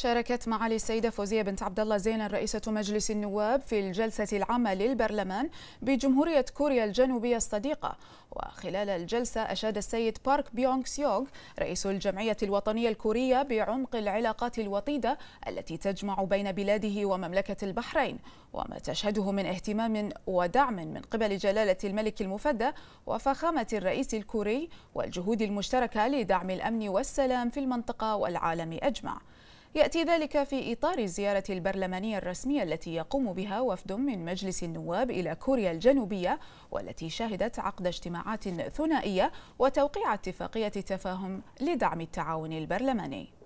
شاركت معالي السيدة فوزية بنت عبد الله زين رئيسة مجلس النواب في الجلسة العامة للبرلمان بجمهورية كوريا الجنوبية الصديقة وخلال الجلسة أشاد السيد بارك بيونغ سيوغ رئيس الجمعية الوطنية الكورية بعمق العلاقات الوطيدة التي تجمع بين بلاده ومملكة البحرين وما تشهده من اهتمام ودعم من قبل جلالة الملك المفدى وفخامة الرئيس الكوري والجهود المشتركة لدعم الأمن والسلام في المنطقة والعالم أجمع يأتي ذلك في إطار الزيارة البرلمانية الرسمية التي يقوم بها وفد من مجلس النواب إلى كوريا الجنوبية والتي شهدت عقد اجتماعات ثنائية وتوقيع اتفاقية تفاهم لدعم التعاون البرلماني